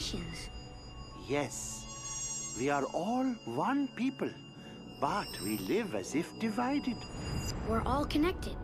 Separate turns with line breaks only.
nations.
Yes, we are all one people, but we live as if
divided. We're all connected.